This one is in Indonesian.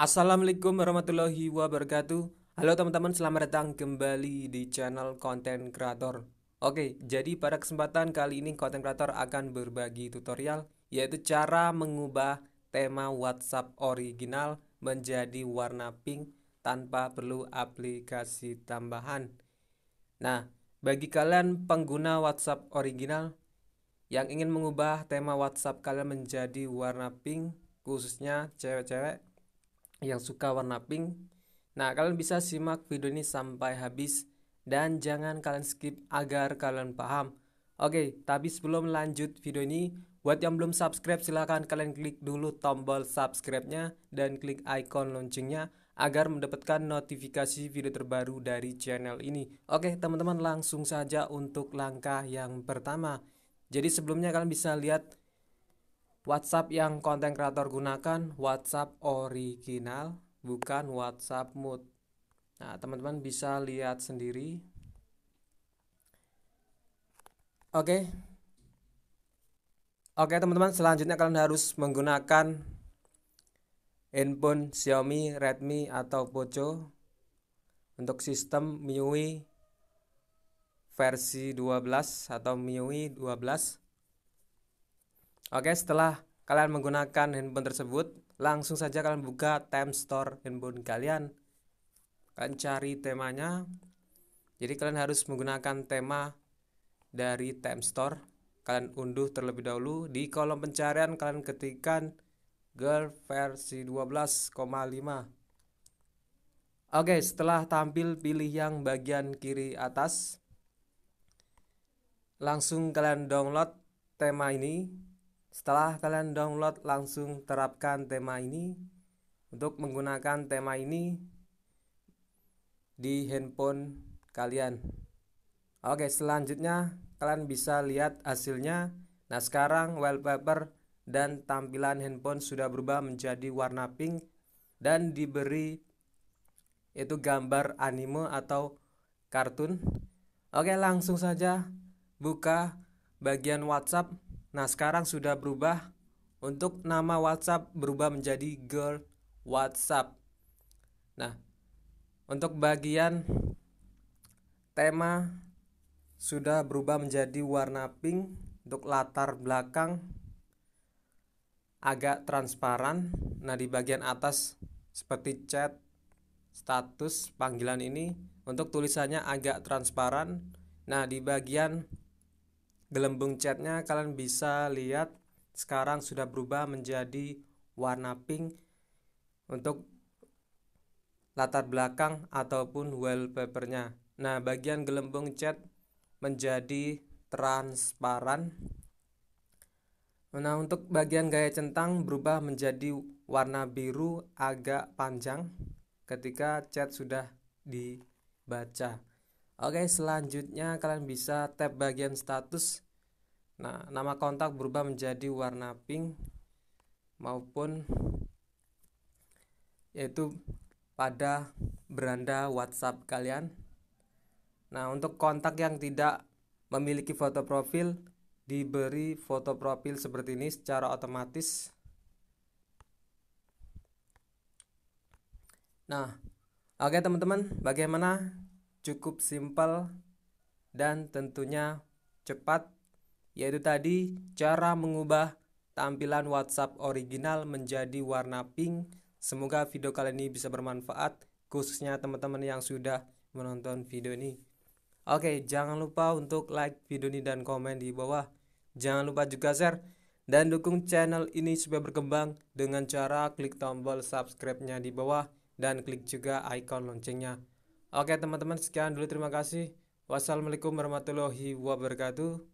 Assalamualaikum warahmatullahi wabarakatuh Halo teman-teman selamat datang kembali di channel konten kreator Oke jadi pada kesempatan kali ini konten kreator akan berbagi tutorial Yaitu cara mengubah tema WhatsApp original menjadi warna pink tanpa perlu aplikasi tambahan Nah, bagi kalian pengguna WhatsApp original yang ingin mengubah tema WhatsApp kalian menjadi warna pink, khususnya cewek-cewek yang suka warna pink. Nah, kalian bisa simak video ini sampai habis dan jangan kalian skip agar kalian paham. Oke, tapi sebelum lanjut video ini, buat yang belum subscribe silahkan kalian klik dulu tombol subscribe-nya dan klik icon loncengnya agar mendapatkan notifikasi video terbaru dari channel ini. Oke, teman-teman langsung saja untuk langkah yang pertama. Jadi sebelumnya kalian bisa lihat WhatsApp yang konten kreator gunakan WhatsApp original, bukan WhatsApp mood. Nah, teman-teman bisa lihat sendiri. Oke. Oke, teman-teman, selanjutnya kalian harus menggunakan handphone Xiaomi, Redmi atau Poco untuk sistem MIUI versi 12 atau MIUI 12 Oke setelah kalian menggunakan handphone tersebut langsung saja kalian buka time store handphone kalian kalian cari temanya jadi kalian harus menggunakan tema dari time store kalian unduh terlebih dahulu di kolom pencarian kalian ketikkan Girl versi 12,5 Oke setelah tampil pilih yang bagian kiri atas Langsung kalian download tema ini Setelah kalian download langsung terapkan tema ini Untuk menggunakan tema ini Di handphone kalian Oke selanjutnya kalian bisa lihat hasilnya Nah sekarang wallpaper dan tampilan handphone sudah berubah menjadi warna pink dan diberi itu gambar anime atau kartun. Oke, langsung saja buka bagian WhatsApp. Nah, sekarang sudah berubah untuk nama WhatsApp berubah menjadi Girl WhatsApp. Nah, untuk bagian tema sudah berubah menjadi warna pink untuk latar belakang agak transparan nah di bagian atas seperti chat status panggilan ini untuk tulisannya agak transparan nah di bagian gelembung chatnya kalian bisa lihat sekarang sudah berubah menjadi warna pink untuk latar belakang ataupun wallpapernya nah bagian gelembung chat menjadi transparan Nah, untuk bagian gaya centang berubah menjadi warna biru agak panjang ketika chat sudah dibaca. Oke, selanjutnya kalian bisa tap bagian status. Nah, nama kontak berubah menjadi warna pink maupun yaitu pada beranda WhatsApp kalian. Nah, untuk kontak yang tidak memiliki foto profil, diberi foto profil seperti ini secara otomatis nah oke okay, teman-teman bagaimana cukup simpel dan tentunya cepat yaitu tadi cara mengubah tampilan WhatsApp original menjadi warna pink. Semoga video kali ini bisa bermanfaat khususnya teman-teman yang sudah menonton video ini. Oke, jangan lupa untuk like video ini dan komen di bawah. Jangan lupa juga share dan dukung channel ini supaya berkembang dengan cara klik tombol subscribe-nya di bawah dan klik juga icon loncengnya. Oke teman-teman sekian dulu terima kasih. Wassalamualaikum warahmatullahi wabarakatuh.